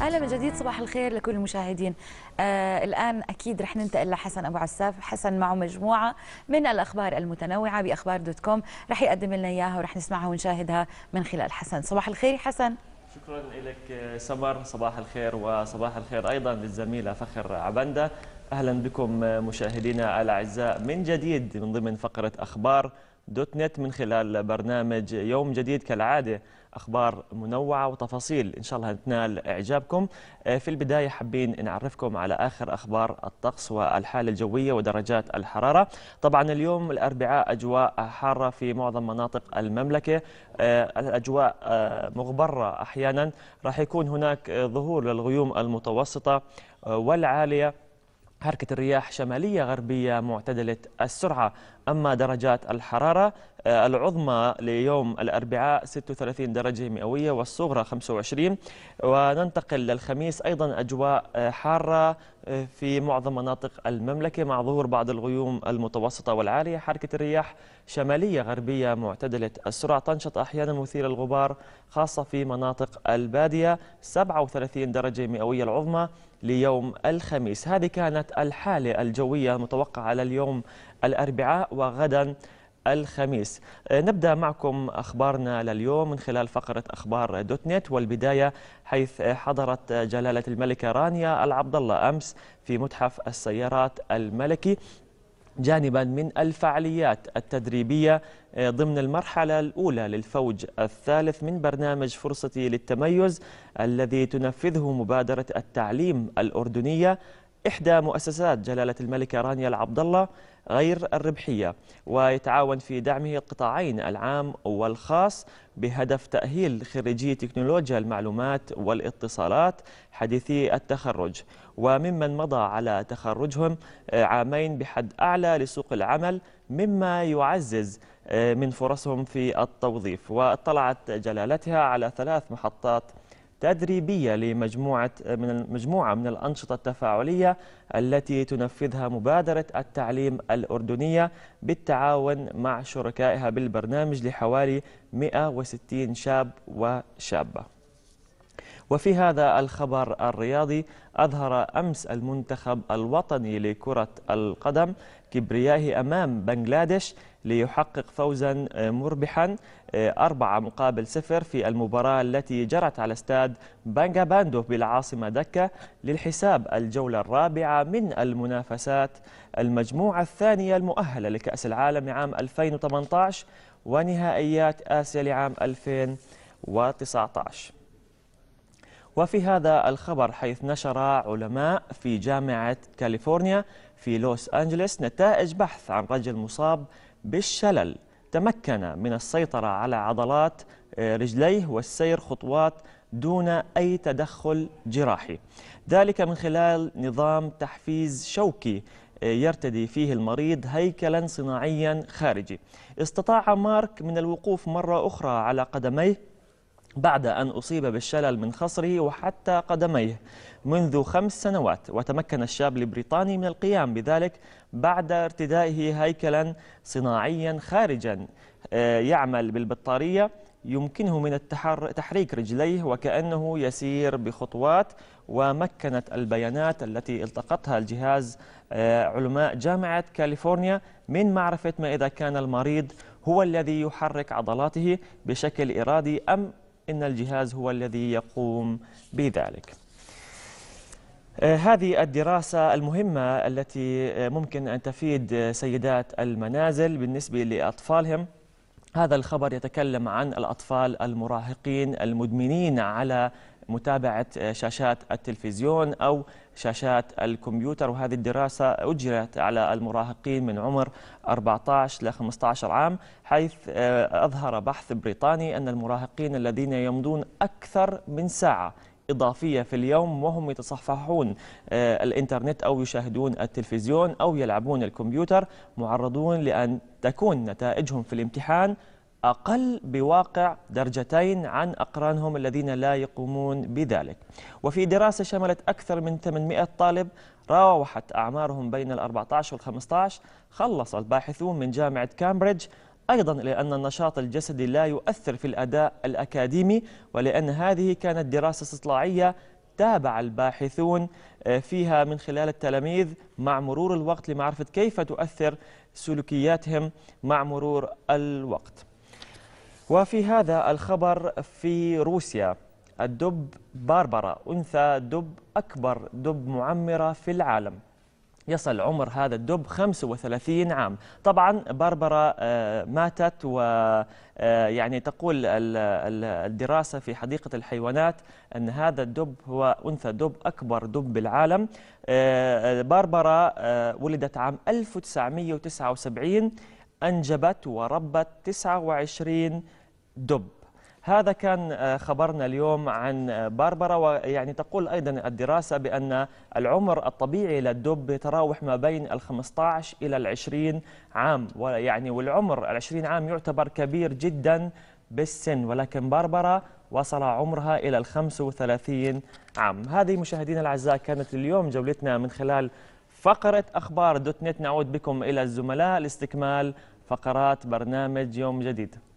اهلا من جديد صباح الخير لكل المشاهدين آه الان اكيد رح ننتقل لحسن ابو عساف حسن معه مجموعه من الاخبار المتنوعه باخبار دوت كوم رح يقدم لنا اياها ورح نسمعها ونشاهدها من خلال حسن صباح الخير حسن شكرا لك سمر صباح الخير وصباح الخير ايضا للزميله فخر عبنده اهلا بكم مشاهدينا الاعزاء من جديد من ضمن فقره اخبار دوت نت من خلال برنامج يوم جديد كالعاده أخبار منوعة وتفاصيل إن شاء الله تنال إعجابكم آه، في البداية حابين نعرفكم على آخر أخبار الطقس والحالة الجوية ودرجات الحرارة طبعا اليوم الأربعاء أجواء حارة في معظم مناطق المملكة آه، الأجواء آه، مغبرة أحيانا راح يكون هناك ظهور للغيوم المتوسطة والعالية حركة الرياح شمالية غربية معتدلة السرعة أما درجات الحرارة آه، العظمى ليوم الأربعاء 36 درجة مئوية والصغرى 25 وننتقل للخميس أيضا أجواء آه، حارة آه، في معظم مناطق المملكة مع ظهور بعض الغيوم المتوسطة والعالية حركة الرياح شمالية غربية معتدلة السرعة تنشط أحيانا مثير الغبار خاصة في مناطق البادية 37 درجة مئوية العظمى ليوم الخميس هذه كانت الحالة الجوية المتوقعة لليوم الأربعاء وغدا الخميس آه، نبدأ معكم أخبارنا لليوم من خلال فقرة أخبار دوت نت والبداية حيث حضرت جلالة الملكة رانيا العبد الله أمس في متحف السيارات الملكي جانبا من الفعاليات التدريبية آه، ضمن المرحلة الأولى للفوج الثالث من برنامج فرصتي للتميز الذي تنفذه مبادرة التعليم الأردنية إحدى مؤسسات جلالة الملكة رانيا العبد الله غير الربحية ويتعاون في دعمه القطاعين العام والخاص بهدف تأهيل خريجي تكنولوجيا المعلومات والاتصالات حديثي التخرج وممن مضى على تخرجهم آه، عامين بحد أعلى لسوق العمل مما يعزز آه، من فرصهم في التوظيف واطلعت جلالتها على ثلاث محطات تدريبية لمجموعة من مجموعة من الأنشطة التفاعلية التي تنفذها مبادرة التعليم الأردنية بالتعاون مع شركائها بالبرنامج لحوالي 160 شاب وشابة وفي هذا الخبر الرياضي أظهر أمس المنتخب الوطني لكرة القدم كبريائه أمام بنغلاديش ليحقق فوزا آه، مربحا آه، أربعة مقابل صفر في المباراة التي جرت على استاد بانجا باندو بالعاصمة دكة للحساب الجولة الرابعة من المنافسات المجموعة الثانية المؤهلة لكأس العالم عام 2018 ونهائيات آسيا لعام 2019 وفي هذا الخبر حيث نشر علماء في جامعة كاليفورنيا في لوس أنجلس نتائج بحث عن رجل مصاب بالشلل تمكن من السيطرة على عضلات آه، رجليه والسير خطوات دون أي تدخل جراحي ذلك من خلال نظام تحفيز شوكي آه، يرتدي فيه المريض هيكلا صناعيا خارجي استطاع مارك من الوقوف مرة أخرى على قدميه بعد أن أصيب بالشلل من خصره وحتى قدميه منذ خمس سنوات وتمكن الشاب البريطاني من القيام بذلك بعد ارتدائه هيكلا صناعيا خارجا آه، يعمل بالبطارية يمكنه من تحريك رجليه وكأنه يسير بخطوات ومكنت البيانات التي التقطها الجهاز آه، علماء جامعة كاليفورنيا من معرفة ما إذا كان المريض هو الذي يحرك عضلاته بشكل إرادي أم إن الجهاز هو الذي يقوم بذلك آه، هذه الدراسة المهمة التي آه، ممكن أن تفيد آه، سيدات المنازل بالنسبة لأطفالهم هذا الخبر يتكلم عن الأطفال المراهقين المدمنين على متابعة آه، شاشات التلفزيون أو شاشات الكمبيوتر وهذه الدراسة أجرت على المراهقين من عمر 14 ل 15 عام حيث آه، أظهر بحث بريطاني أن المراهقين الذين يمضون أكثر من ساعة إضافية في اليوم وهم يتصفحون آه، الإنترنت أو يشاهدون التلفزيون أو يلعبون الكمبيوتر معرضون لأن تكون نتائجهم في الامتحان أقل بواقع درجتين عن أقرانهم الذين لا يقومون بذلك وفي دراسة شملت أكثر من 800 طالب راوحت أعمارهم بين ال 14 وال 15 خلص الباحثون من جامعة كامبريدج أيضا لأن النشاط الجسدي لا يؤثر في الأداء الأكاديمي ولأن هذه كانت دراسة استطلاعية تابع الباحثون آه، فيها من خلال التلاميذ مع مرور الوقت لمعرفة كيف تؤثر سلوكياتهم مع مرور الوقت وفي هذا الخبر في روسيا الدب باربرا أنثى دب أكبر دب معمرة في العالم يصل عمر هذا الدب 35 عام طبعا باربرا آه، ماتت و آه، يعني تقول الدراسة في حديقة الحيوانات أن هذا الدب هو أنثى دب أكبر دب بالعالم آه، باربرا ولدت عام 1979 أنجبت وربت 29 دب هذا كان آه، خبرنا اليوم عن آه، باربرا ويعني تقول أيضا الدراسة بأن العمر الطبيعي للدب يتراوح ما بين ال 15 إلى ال 20 عام ويعني والعمر ال 20 عام يعتبر كبير جدا بالسن ولكن باربرا وصل عمرها إلى ال 35 عام هذه مشاهدينا الأعزاء كانت اليوم جولتنا من خلال فقرة أخبار دوت نت نعود بكم إلى الزملاء لاستكمال فقرات برنامج يوم جديد